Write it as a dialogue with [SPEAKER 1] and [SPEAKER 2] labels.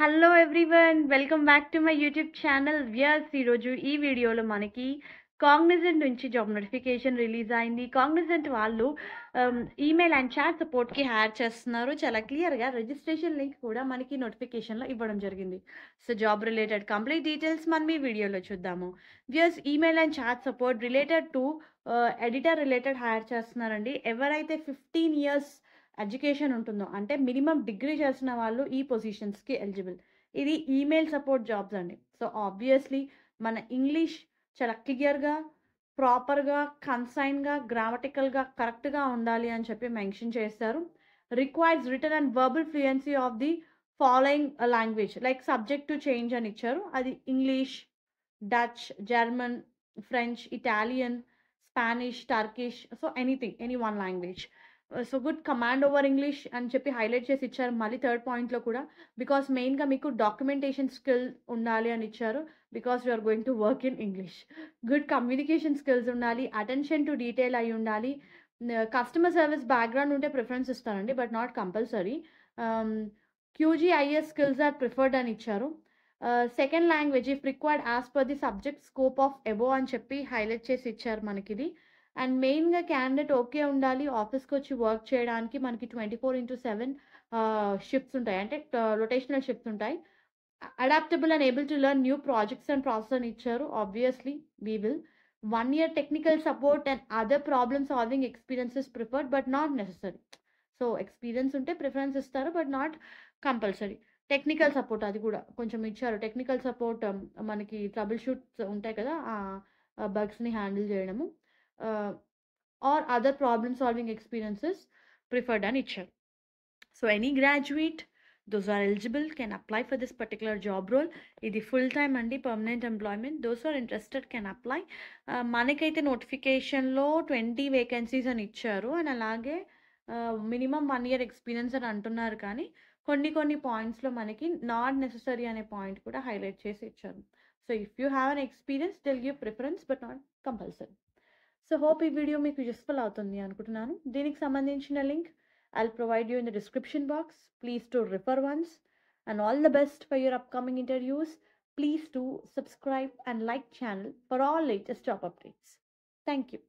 [SPEAKER 1] hello everyone welcome back to my YouTube channel Vyas ఈరోజు ఈ వీడియోలో మనకి కాగ్నిజెంట్ నుంచి జాబ్ నోటిఫికేషన్ రిలీజ్ అయింది కాగ్నిజెంట్ వాళ్ళు ఈమెయిల్ అండ్ చాట్ సపోర్ట్కి హ్యాడ్ చేస్తున్నారు చాలా క్లియర్గా రిజిస్ట్రేషన్ లింక్ కూడా మనకి నోటిఫికేషన్లో ఇవ్వడం జరిగింది so job related complete details మనం ఈ వీడియోలో చూద్దాము views email and chat support related to editor related hire చేస్తున్నారండి ఎవరైతే ఫిఫ్టీన్ ఇయర్స్ ఎడ్యుకేషన్ ఉంటుందో అంటే మినిమం డిగ్రీ చేసిన వాళ్ళు ఈ పొజిషన్స్కి ఎలిజిబుల్ ఇది ఈమెయిల్ సపోర్ట్ జాబ్స్ అండి సో ఆబ్వియస్లీ మన ఇంగ్లీష్ చాలా క్లియర్గా ప్రాపర్గా కన్సైన్గా గ్రామటికల్గా కరెక్ట్గా ఉండాలి అని చెప్పి మెన్షన్ చేస్తారు requires written and verbal fluency of the following language like subject to change అని ఇచ్చారు అది English Dutch German French Italian Spanish Turkish so anything any one language so good command over English అని చెప్పి హైలైట్ చేసి ఇచ్చారు మళ్ళీ థర్డ్ పాయింట్లో కూడా బికాస్ మెయిన్గా మీకు డాక్యుమెంటేషన్ స్కిల్ ఉండాలి అని ఇచ్చారు because you are going to work in English good communication skills ఉండాలి అటెన్షన్ టు డీటెయిల్ అయి ఉండాలి కస్టమర్ సర్వీస్ బ్యాక్గ్రౌండ్ ఉంటే ప్రిఫరెన్స్ ఇస్తానండి but not compulsory QGIS skills are preferred అని ఇచ్చారు second language if required as per the subject scope of above అని చెప్పి హైలైట్ చేసి ఇచ్చారు మనకిది అండ్ మెయిన్గా క్యాండిడేట్ ఓకే ఉండాలి ఆఫీస్కి వచ్చి వర్క్ చేయడానికి మనకి twenty four into seven shifts ఉంటాయి అంటే రొటేషనల్ షిఫ్ట్స్ ఉంటాయి adaptable and able to learn new projects and process అని ఇచ్చారు obviously we will one year technical support and other problem solving experiences preferred but not necessary so experience ఉంటే preference ఇస్తారు but not compulsory technical support అది కూడా కొంచెం ఇచ్చారు technical support um, మనకి troubleshoots ఉంటాయి కదా బగ్స్ని హ్యాండిల్ చేయడము or other problem solving experiences preferred అని ఇచ్చారు so any graduate those are eligible can apply for this particular job role ఇది ఫుల్ టైమ్ అండి permanent employment those are interested can apply మనకైతే నోటిఫికేషన్లో ట్వంటీ వేకెన్సీస్ అని ఇచ్చారు and అలాగే minimum one year experience అని అంటున్నారు కానీ కొన్ని కొన్ని పాయింట్స్లో మనకి నాట్ నెససరీ అనే పాయింట్ కూడా హైలైట్ చేసి ఇచ్చారు so if you have an experience they'll give preference but not compulsory so hope ఈ వీడియో మీకు యూస్ఫుల్ అవుతుంది అనుకుంటున్నాను దీనికి సంబంధించిన link I provide you in the description box please to refer once and all the best for your upcoming interviews please to subscribe and like channel for all latest updates thank you